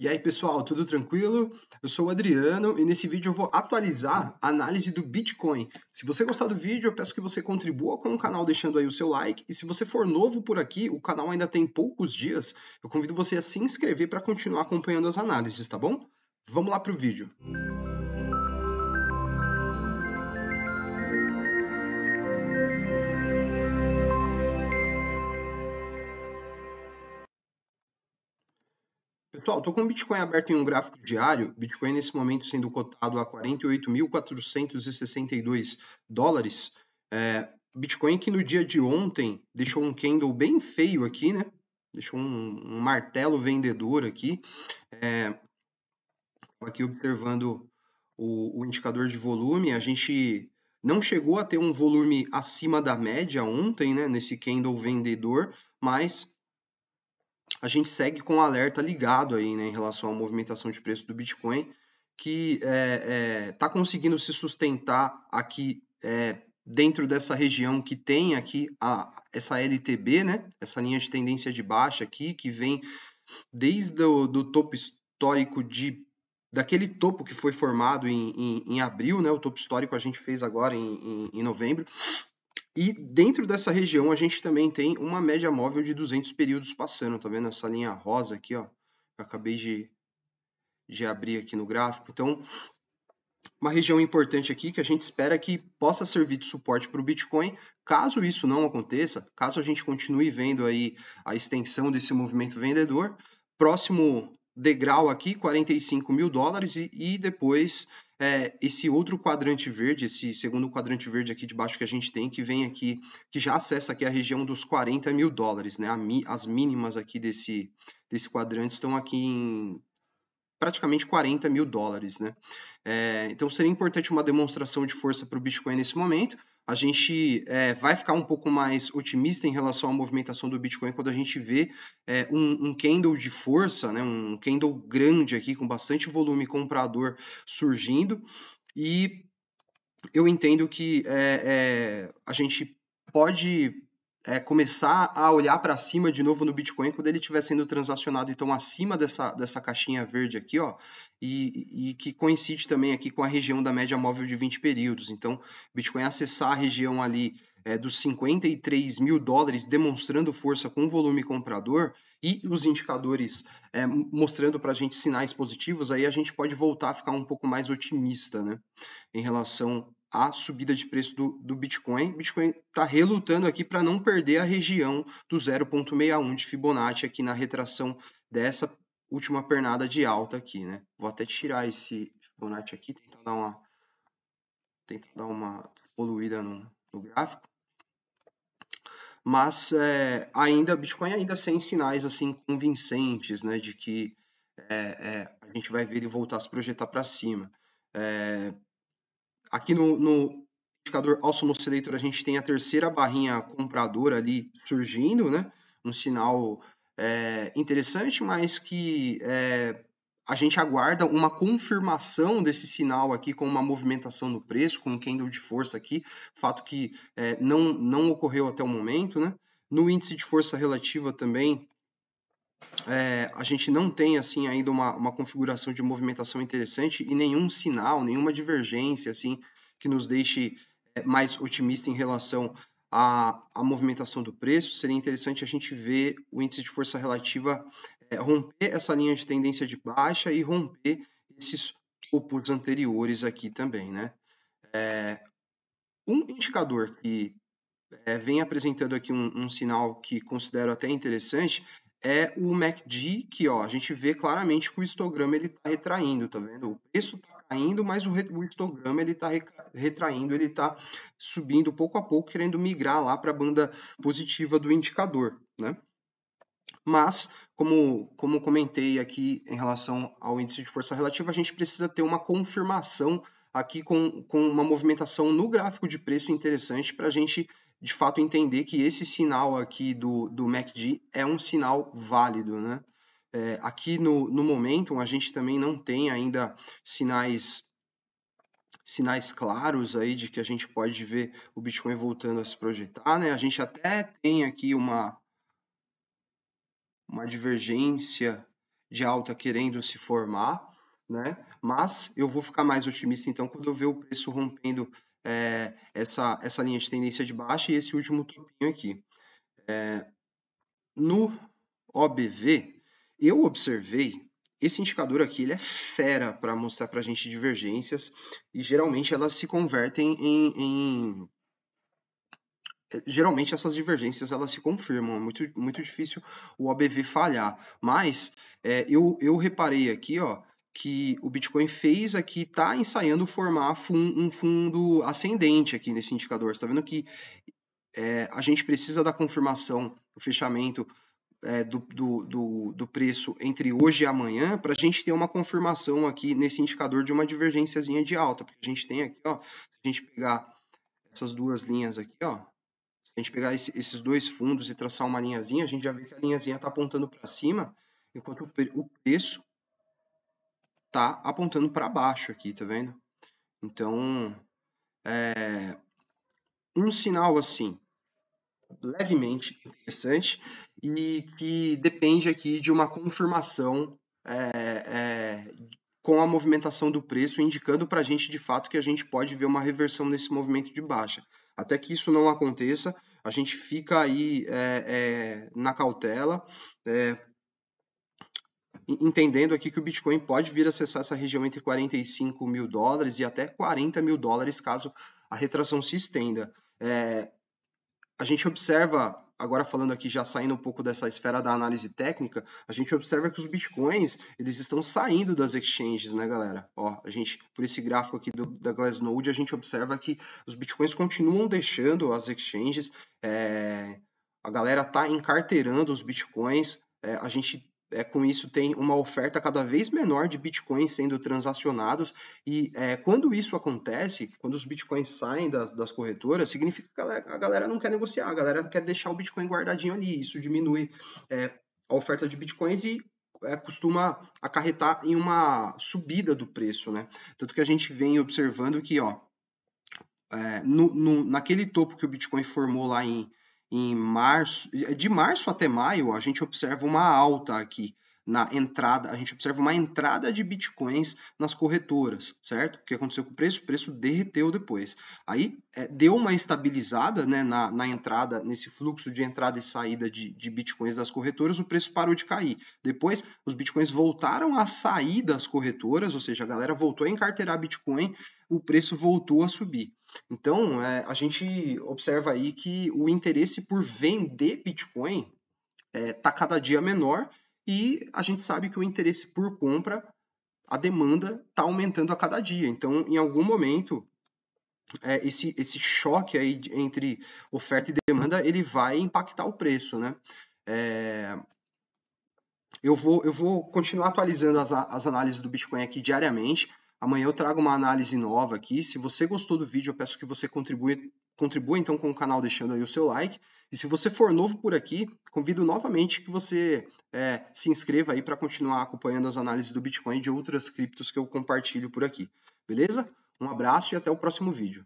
E aí, pessoal, tudo tranquilo? Eu sou o Adriano e nesse vídeo eu vou atualizar a análise do Bitcoin. Se você gostar do vídeo, eu peço que você contribua com o canal deixando aí o seu like. E se você for novo por aqui, o canal ainda tem poucos dias, eu convido você a se inscrever para continuar acompanhando as análises, tá bom? Vamos lá para o vídeo. Música Pessoal, estou com o Bitcoin aberto em um gráfico diário, Bitcoin nesse momento sendo cotado a 48.462 dólares. É, Bitcoin que no dia de ontem deixou um candle bem feio aqui, né? Deixou um, um martelo vendedor aqui. É, aqui observando o, o indicador de volume, a gente não chegou a ter um volume acima da média ontem, né? Nesse candle vendedor, mas a gente segue com o alerta ligado aí, né, em relação à movimentação de preço do Bitcoin, que está é, é, tá conseguindo se sustentar aqui é, dentro dessa região que tem aqui a, essa LTB, né, essa linha de tendência de baixa aqui, que vem desde o do topo histórico de daquele topo que foi formado em, em, em abril, né, o topo histórico a gente fez agora em, em novembro, e dentro dessa região a gente também tem uma média móvel de 200 períodos passando, tá vendo essa linha rosa aqui, ó, que eu acabei de, de abrir aqui no gráfico. Então, uma região importante aqui que a gente espera que possa servir de suporte para o Bitcoin. Caso isso não aconteça, caso a gente continue vendo aí a extensão desse movimento vendedor, próximo degrau aqui, 45 mil dólares, e, e depois é, esse outro quadrante verde, esse segundo quadrante verde aqui de baixo que a gente tem, que vem aqui, que já acessa aqui a região dos 40 mil dólares, né? as mínimas aqui desse, desse quadrante estão aqui em praticamente 40 mil dólares, né? É, então seria importante uma demonstração de força para o Bitcoin nesse momento a gente é, vai ficar um pouco mais otimista em relação à movimentação do Bitcoin quando a gente vê é, um, um, candle de força, né, um candle grande aqui com bastante volume comprador surgindo e eu entendo que é, é a gente pode é, começar a olhar para cima de novo no Bitcoin quando ele estiver sendo transacionado, então, acima dessa, dessa caixinha verde aqui, ó, e, e, que coincide também aqui com a região da média móvel de 20 períodos. Então, Bitcoin acessar a região ali é, dos 53 mil dólares, demonstrando força com o volume comprador e os indicadores é, mostrando para a gente sinais positivos, aí a gente pode voltar a ficar um pouco mais otimista né, em relação a subida de preço do, do Bitcoin. Bitcoin está relutando aqui para não perder a região do 0,61 de Fibonacci aqui na retração dessa última pernada de alta aqui, né? Vou até tirar esse Fibonacci aqui, tentar dar uma, tentar dar uma poluída no, no gráfico. Mas é, ainda Bitcoin ainda sem sinais assim convincentes, né, de que é, é, a gente vai ver ele voltar a se projetar para cima. É, Aqui no, no indicador Alsomon Oscillator, a gente tem a terceira barrinha compradora ali surgindo, né? Um sinal é, interessante, mas que é, a gente aguarda uma confirmação desse sinal aqui com uma movimentação no preço, com um candle de força aqui, fato que é, não, não ocorreu até o momento, né? No índice de força relativa também, é, a gente não tem assim ainda uma, uma configuração de movimentação interessante e nenhum sinal, nenhuma divergência assim que nos deixe é, mais otimista em relação à, à movimentação do preço. Seria interessante a gente ver o índice de força relativa é, romper essa linha de tendência de baixa e romper esses topos anteriores aqui também, né? É, um indicador que é, vem apresentando aqui um, um, sinal que considero até interessante é o MACD, que ó, a gente vê claramente que o histograma ele está retraindo, tá vendo? O preço está caindo, mas o, o histograma ele está retraindo, ele está subindo pouco a pouco, querendo migrar lá para a banda positiva do indicador, né? Mas, como, como comentei aqui em relação ao índice de força relativa, a gente precisa ter uma confirmação aqui com, com uma movimentação no gráfico de preço interessante para a gente de fato entender que esse sinal aqui do, do MACD é um sinal válido, né? É, aqui no, no momento a gente também não tem ainda sinais sinais claros aí de que a gente pode ver o Bitcoin voltando a se projetar, né? A gente até tem aqui uma uma divergência de alta querendo se formar, né? Mas eu vou ficar mais otimista então quando eu ver o preço rompendo é, essa, essa linha de tendência de baixa e esse último topinho aqui. É, no OBV, eu observei esse indicador aqui ele é fera para mostrar para a gente divergências e geralmente elas se convertem em, em, geralmente essas divergências elas se confirmam é muito muito difícil o OBV falhar mas é, eu, eu reparei aqui ó que o Bitcoin fez aqui está ensaiando formar um fundo ascendente aqui nesse indicador. Você está vendo que é, a gente precisa da confirmação, do fechamento é, do, do, do, do, preço entre hoje e amanhã para a gente ter uma confirmação aqui nesse indicador de uma divergênciazinha de alta. Porque a gente tem aqui, ó, se a gente pegar essas duas linhas aqui, ó, se a gente pegar esse, esses dois fundos e traçar uma linhazinha, a gente já vê que a linhazinha está apontando para cima, enquanto o, o preço tá apontando para baixo aqui, tá vendo? Então, é, um sinal assim, levemente interessante e que depende aqui de uma confirmação é, é, com a movimentação do preço, indicando para a gente de fato que a gente pode ver uma reversão nesse movimento de baixa. Até que isso não aconteça, a gente fica aí é, é na cautela, é, entendendo aqui que o Bitcoin pode vir a acessar essa região entre 45 mil dólares e até 40 mil dólares caso a retração se estenda. É, a gente observa, agora falando aqui, já saindo um pouco dessa esfera da análise técnica, a gente observa que os bitcoins eles estão saindo das exchanges, né, galera? Ó, a gente, por esse gráfico aqui do, da Glassnode, a gente observa que os bitcoins continuam deixando as exchanges. É, a galera tá encarteirando os bitcoins. É, a gente é, com isso tem uma oferta cada vez menor de bitcoins sendo transacionados e é, quando isso acontece, quando os bitcoins saem das, das corretoras, significa que a galera, a galera não quer negociar, a galera quer deixar o bitcoin guardadinho ali, isso diminui é, a oferta de bitcoins e é, costuma acarretar em uma subida do preço, né? Tanto que a gente vem observando que, ó, é, no, no, naquele topo que o Bitcoin formou lá em em março, é, de março até maio, a gente observa uma alta aqui na entrada, a gente observa uma entrada de bitcoins nas corretoras, certo? O que aconteceu com o preço? O preço derreteu depois. Aí é, deu uma estabilizada né, na, na, entrada, nesse fluxo de entrada e saída de, de bitcoins das corretoras, o preço parou de cair. Depois, os bitcoins voltaram a sair das corretoras, ou seja, a galera voltou a encarteirar bitcoin, o preço voltou a subir. Então, é, a gente observa aí que o interesse por vender Bitcoin está é, tá cada dia menor e a gente sabe que o interesse por compra, a demanda está aumentando a cada dia. Então, em algum momento, é, esse, esse choque aí entre oferta e demanda ele vai impactar o preço, né? É, eu, vou, eu vou continuar atualizando as, as análises do Bitcoin aqui diariamente. Amanhã eu trago uma análise nova aqui. Se você gostou do vídeo, eu peço que você contribua, contribua então com o canal deixando aí o seu like. E se você for novo por aqui, convido novamente que você é, se inscreva aí para continuar acompanhando as análises do Bitcoin e de outras criptos que eu compartilho por aqui. Beleza? Um abraço e até o próximo vídeo.